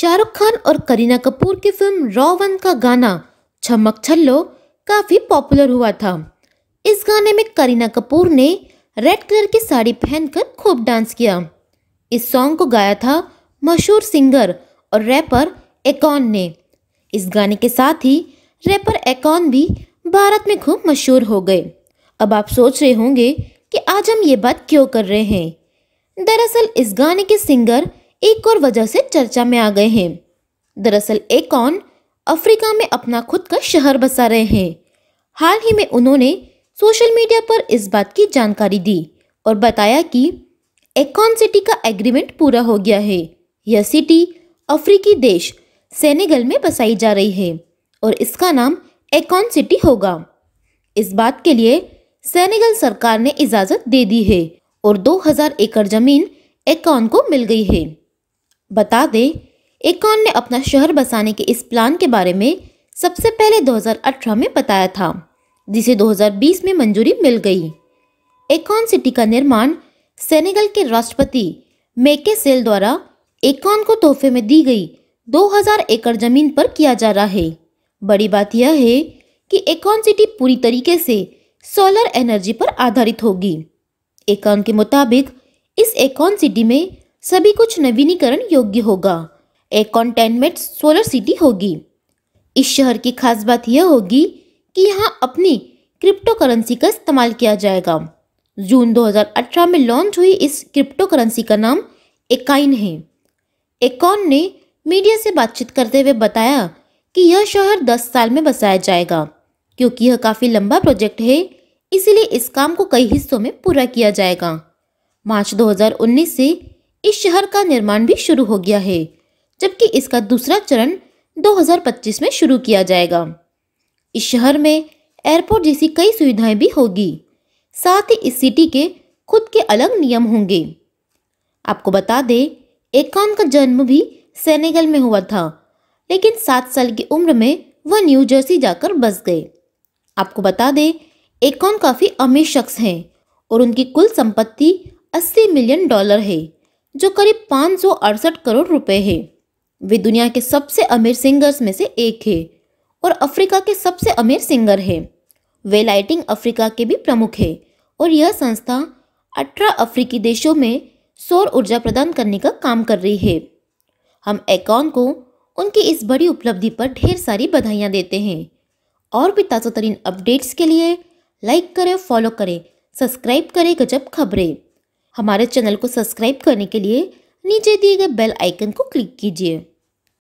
शाहरुख खान और करीना कपूर की film raw one का गाना छमक छल्लो काफ़ी पॉपुलर हुआ था इस गाने में करीना कपूर ने रेड कलर की साड़ी पहनकर खूब डांस किया इस सॉन्ग को गाया था मशहूर सिंगर और रैपर एकॉन ने इस गाने के साथ ही रैपर एकॉन भी भारत में खूब मशहूर हो गए अब आप सोच रहे होंगे कि आज हम ये बात क्यों कर रहे हैं दरअसल इस गाने के सिंगर एक और वजह से चर्चा में आ गए हैं दरअसल एकॉन अफ्रीका में अपना खुद का शहर बसा रहे हैं हाल ही में उन्होंने सोशल मीडिया पर इस बात की जानकारी दी और बताया कि एकॉन सिटी का एग्रीमेंट पूरा हो गया है यह सिटी अफ्रीकी देश सेनेगल में बसाई जा रही है और इसका नाम एकॉन सिटी होगा इस बात के लिए सेनेगल सरकार ने इजाज़त दे दी है और 2000 एकड़ ज़मीन एकॉन को मिल गई है बता दें एकॉन ने अपना शहर बसाने के इस प्लान के बारे में सबसे पहले 2018 में बताया था जिसे 2020 में मंजूरी मिल गई एकॉन सिटी का निर्माण सेनेगल के राष्ट्रपति मेके सेल द्वारा एकॉन को तोहफे में दी गई 2000 एकड़ जमीन पर किया जा रहा है बड़ी बात यह है कि एकॉन सिटी पूरी तरीके से सोलर एनर्जी पर आधारित होगी एकॉन के मुताबिक इस एकॉन सिटी में सभी कुछ नवीनीकरण योग्य होगा एक कॉन्टेनमेंट सोलर सिटी होगी इस शहर की खास बात यह होगी कि यहाँ अपनी क्रिप्टो करेंसी का इस्तेमाल किया जाएगा जून 2018 में लॉन्च हुई इस क्रिप्टो करेंसी का नाम एकाइन है एकॉन ने मीडिया से बातचीत करते हुए बताया कि यह शहर 10 साल में बसाया जाएगा क्योंकि यह काफ़ी लंबा प्रोजेक्ट है इसलिए इस काम को कई हिस्सों में पूरा किया जाएगा मार्च 2019 से इस शहर का निर्माण भी शुरू हो गया है जबकि इसका दूसरा चरण 2025 में शुरू किया जाएगा इस शहर में एयरपोर्ट जैसी कई सुविधाएं भी होगी साथ ही इस सिटी के खुद के अलग नियम होंगे आपको बता दें एकान का जन्म भी सेनेगल में हुआ था लेकिन सात साल की उम्र में वह न्यू जर्सी जाकर बस गए आपको बता दें एकान काफ़ी अमीर शख्स हैं और उनकी कुल संपत्ति 80 मिलियन डॉलर है जो करीब पाँच करोड़ रुपए है वे दुनिया के सबसे अमीर सिंगर्स में से एक है और अफ्रीका के सबसे अमीर सिंगर है वे लाइटिंग अफ्रीका के भी प्रमुख है और यह संस्था अठारह अफ्रीकी देशों में सौर ऊर्जा प्रदान करने का काम कर रही है हम एकॉन को उनकी इस बड़ी उपलब्धि पर ढेर सारी बधाइयाँ देते हैं और भी ताज़ा तरीन अपडेट्स के लिए लाइक करें फॉलो करें सब्सक्राइब करें गजब खबरें हमारे चैनल को सब्सक्राइब करने के लिए नीचे दिए गए बेल आइकन को क्लिक कीजिए